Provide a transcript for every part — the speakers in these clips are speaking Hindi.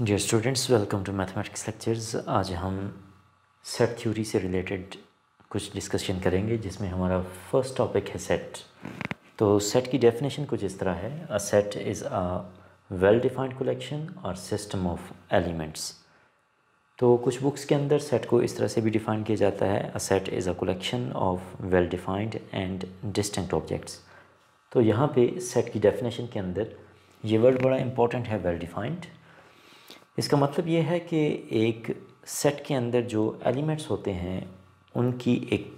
dear students welcome to mathematics lectures आज हम सेट थ्योरी से रिलेटेड कुछ डिस्कशन करेंगे जिसमें हमारा फर्स्ट टॉपिक है सेट तो सेट की डेफिनेशन कुछ इस तरह है a set is a well defined collection और सिस्टम ऑफ एलिमेंट्स तो कुछ बुक्स के अंदर सेट को इस तरह से भी डिफाइन किया जाता है a set is a collection of well defined and distinct objects तो यहाँ पे सेट की डेफिनेशन के अंदर ये वर्ड बड़ा इंपॉर्टेंट है वेल well डिफाइंड इसका मतलब ये है कि एक सेट के अंदर जो एलिमेंट्स होते हैं उनकी एक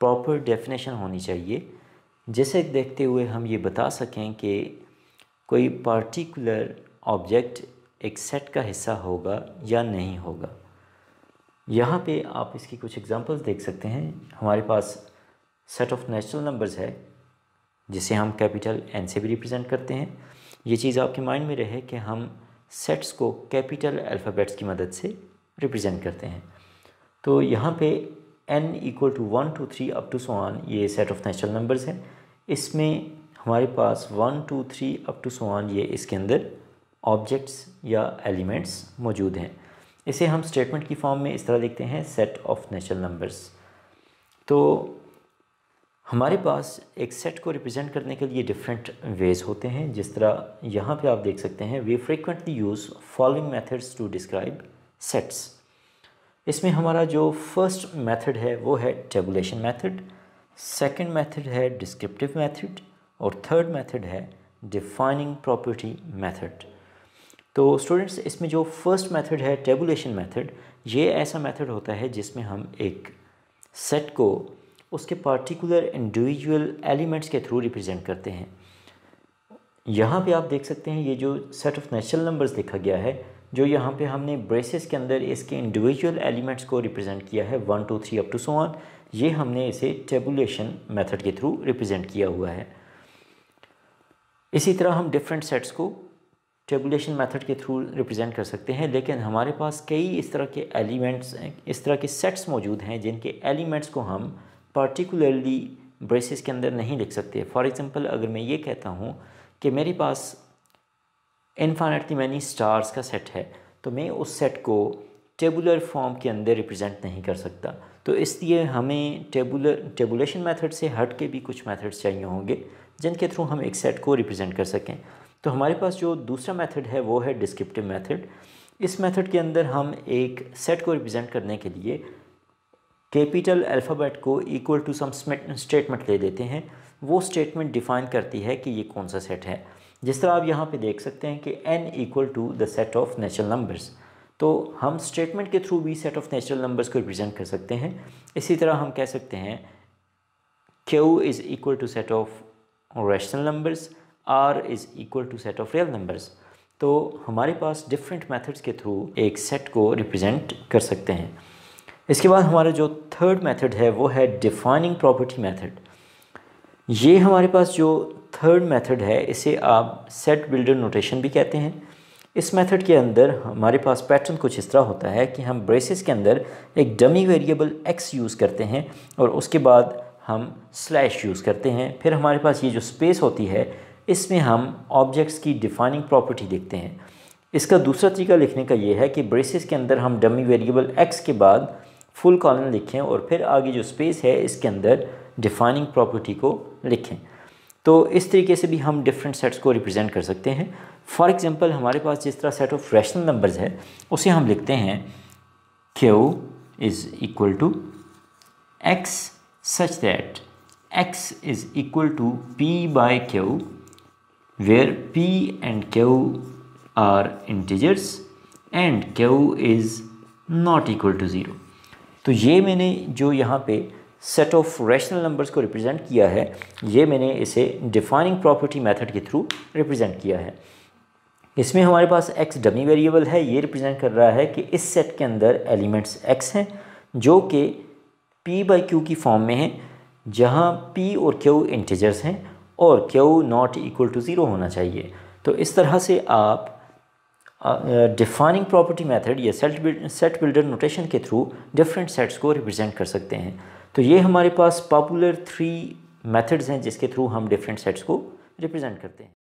प्रॉपर डेफिनेशन होनी चाहिए जिसे देखते हुए हम ये बता सकें कि कोई पार्टिकुलर ऑब्जेक्ट एक सेट का हिस्सा होगा या नहीं होगा यहाँ पे आप इसकी कुछ एग्जांपल्स देख सकते हैं हमारे पास सेट ऑफ नेचुरल नंबर्स है जिसे हम कैपिटल एन से भी रिप्रेजेंट करते हैं ये चीज़ आपके माइंड में रहे कि हम सेट्स को कैपिटल अल्फ़ाबेट्स की मदद से रिप्रेजेंट करते हैं तो यहाँ पे n equal to one two three up to so on ये सेट ऑफ नेचुरल नंबर्स हैं इसमें हमारे पास one two three up to so on ये इसके अंदर ऑब्जेक्ट्स या एलिमेंट्स मौजूद हैं इसे हम स्टेटमेंट की फॉर्म में इस तरह लिखते हैं सेट ऑफ नेचुरल नंबर्स तो हमारे पास एक सेट को रिप्रेजेंट करने के लिए डिफरेंट वेज होते हैं जिस तरह यहाँ पे आप देख सकते हैं we frequently use following methods to describe sets इसमें हमारा जो फर्स्ट मेथड है वो है टेबुलेशन मेथड सेकंड मेथड है डिस्क्रिप्टिव मेथड और थर्ड मेथड है डिफाइनिंग प्रॉपर्टी मैथड तो स्टूडेंट्स इसमें जो फर्स्ट मैथड है टेबुलेशन मैथड ये ऐसा मैथड होता है जिसमें हम एक सेट को उसके पार्टिकुलर इंडिविजुअल एलिमेंट्स के थ्रू रिप्रेजेंट करते हैं यहाँ पे आप देख सकते हैं ये जो सेट ऑफ नेचुरल नंबर्स लिखा गया है जो यहाँ पे हमने ब्रेसेस के अंदर इसके इंडिविजुअल एलिमेंट्स को रिप्रेजेंट किया है one two three up to so on ये हमने इसे टेबुलेशन मेथड के थ्रू रिप्रेजेंट किया हुआ है इसी तरह हम डिफरेंट सेट्स को टेबुलेशन मेथड के थ्रू रिप्रेजेंट कर सकते हैं लेकिन हमारे पास कई इस तरह के एलिमेंट्स इस तरह के सेट्स मौजूद हैं जिनके एलिमेंट्स को हम पर्टिकुलरली ब्रेसेस के अंदर नहीं लिख सकते फॉर एग्ज़ाम्पल अगर मैं ये कहता हूँ कि मेरे पास इनफाइनटली मैनी स्टार्स का सेट है तो मैं उस सेट को टेबुलर फॉर्म के अंदर रिप्रेजेंट नहीं कर सकता तो इसलिए हमें टेबुलर टेबुलेशन मेथड से हट के भी कुछ मेथड्स चाहिए होंगे जिनके थ्रू हम एक सेट को रिप्रेजेंट कर सकें तो हमारे पास जो दूसरा मेथड है वो है डिस्क्रिप्टिव मेथड इस मेथड के अंदर हम एक सेट को रिप्रेजेंट करने के लिए कैपिटल अल्फ़ाबेट को इक्वल टू सम स्टेटमेंट ले देते हैं वो स्टेटमेंट डिफाइन करती है कि ये कौन सा सेट है जिस तरह आप यहाँ पे देख सकते हैं कि n equal to the set of natural numbers तो हम स्टेटमेंट के थ्रू भी सेट ऑफ नेचुरल नंबर्स को रिप्रेजेंट कर सकते हैं इसी तरह हम कह सकते हैं Q is equal to set of rational numbers R is equal to set of real numbers तो हमारे पास डिफरेंट मेथड्स के थ्रू एक सेट को रिप्रेजेंट कर सकते हैं इसके बाद हमारा जो थर्ड मेथड है वो है डिफाइनिंग प्रॉपर्टी मेथड ये हमारे पास जो थर्ड मेथड है इसे आप सेट बिल्डर नोटेशन भी कहते हैं इस मेथड के अंदर हमारे पास पैटर्न कुछ इस तरह होता है कि हम ब्रेसेस के अंदर एक डमी वेरिएबल एक्स यूज़ करते हैं और उसके बाद हम स्लैश यूज़ करते हैं फिर हमारे पास ये जो स्पेस होती है इसमें हम ऑब्जेक्ट्स की डिफाइनिंग प्रॉपर्टी देखते हैं इसका दूसरा तरीका लिखने का ये है कि ब्रेसेस के अंदर हम डमी वेरिएबल एक्स के बाद फुल कॉलन लिखें और फिर आगे जो स्पेस है इसके अंदर डिफाइनिंग प्रॉपर्टी को लिखें तो इस तरीके से भी हम डिफरेंट सेट्स को रिप्रेजेंट कर सकते हैं फॉर एग्जांपल हमारे पास जिस तरह सेट ऑफ रैशनल नंबर्स है उसे हम लिखते हैं Q is equal to X such that X is equal to P by Q where P and Q are integers and Q is not equal to zero तो ये मैंने जो यहाँ पे सेट ऑफ रैशनल नंबर्स को रिप्रेजेंट किया है ये मैंने इसे डिफाइनिंग प्रॉपर्टी मेथड के थ्रू रिप्रेजेंट किया है इसमें हमारे पास एक्स डमी वेरिएबल है ये रिप्रेजेंट कर रहा है कि इस सेट के अंदर एलिमेंट्स एक्स हैं जो कि पी बाई क्यू की फॉर्म में हैं जहाँ पी और क्यू इंटीजर्स हैं और Q not equal to zero होना चाहिए तो इस तरह से आप डिफाइनिंग प्रॉपर्टी मेथड या सेट सेट बिल्डर नोटेशन के थ्रू डिफरेंट सेट्स को रिप्रेजेंट कर सकते हैं तो ये हमारे पास पॉपुलर थ्री मेथड्स हैं जिसके थ्रू हम डिफरेंट सेट्स को रिप्रेजेंट करते हैं